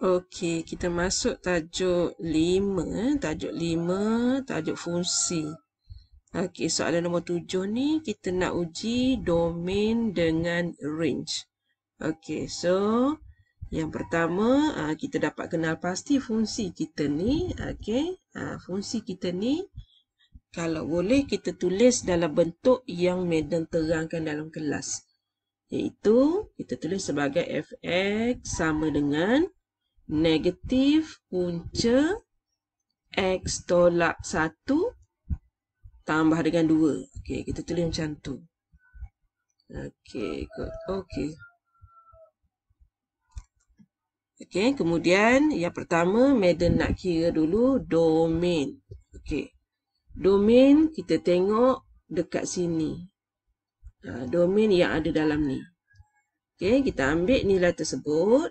Okey, kita masuk tajuk 5 eh. Tajuk 5, tajuk fungsi. Okey, soalan nombor 7 ni kita nak uji domain dengan range. Okey, so yang pertama ah, kita dapat kenal pasti fungsi kita ni. Okey, ah, fungsi kita ni kalau boleh kita tulis dalam bentuk yang Madam terangkan dalam kelas. Iaitu kita tulis sebagai fx sama dengan negatif punca X tolak 1 tambah dengan 2. Okey, kita tulis macam tu. Okey, good. Okey. Okey, kemudian yang pertama, Madden nak kira dulu domain. Okey. Domain kita tengok dekat sini. Ha, domain yang ada dalam ni. Okey, kita ambil nilai tersebut.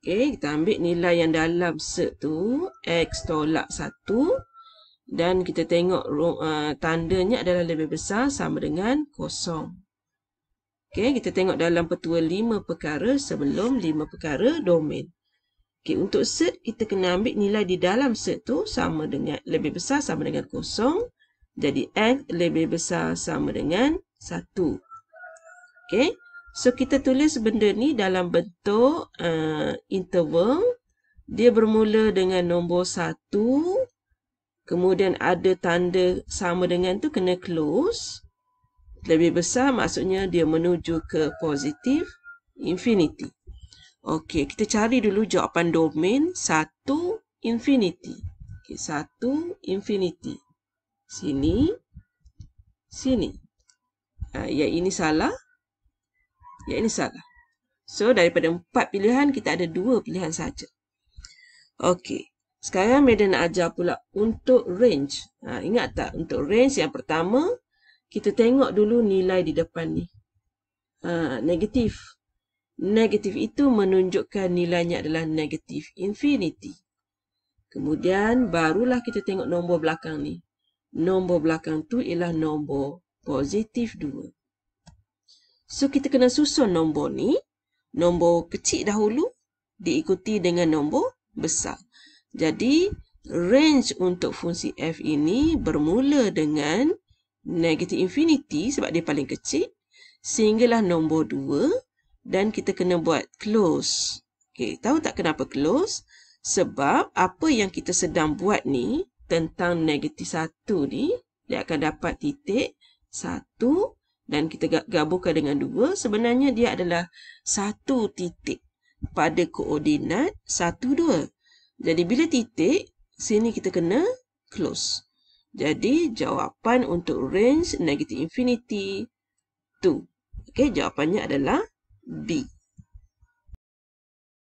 Okey, kita ambil nilai yang dalam set tu. X tolak 1. Dan kita tengok uh, tandanya adalah lebih besar sama dengan 0. Okey, kita tengok dalam petua 5 perkara sebelum 5 perkara domain. Okey, untuk set kita kena ambil nilai di dalam set tu sama dengan lebih besar sama dengan 0. Jadi X lebih besar sama dengan 1. Okey. So kita tulis benda ni dalam bentuk uh, interval. Dia bermula dengan nombor 1. Kemudian ada tanda sama dengan tu kena close. Lebih besar maksudnya dia menuju ke positif infinity. Okey, kita cari dulu jawapan domain 1 infinity. Okey, 1 infinity. Sini. Sini. Ha, ya ini salah. Yang ini salah. So, daripada empat pilihan, kita ada dua pilihan saja. Okey. Sekarang, Medan nak ajar pula untuk range. Ha, ingat tak? Untuk range yang pertama, kita tengok dulu nilai di depan ni. Ha, negatif. Negatif itu menunjukkan nilainya adalah negatif infinity. Kemudian, barulah kita tengok nombor belakang ni. Nombor belakang tu ialah nombor positif So kita kena susun nombor ni, nombor kecil dahulu diikuti dengan nombor besar. Jadi range untuk fungsi f ini bermula dengan negative infinity sebab dia paling kecil sehinggalah nombor 2 dan kita kena buat close. Okey, tahu tak kenapa close? Sebab apa yang kita sedang buat ni tentang negative 1 ni dia akan dapat titik dan kita gabungkan dengan 2, sebenarnya dia adalah satu titik pada koordinat 1, 2. Jadi, bila titik, sini kita kena close. Jadi, jawapan untuk range negative infinity 2. Okay, jawapannya adalah B.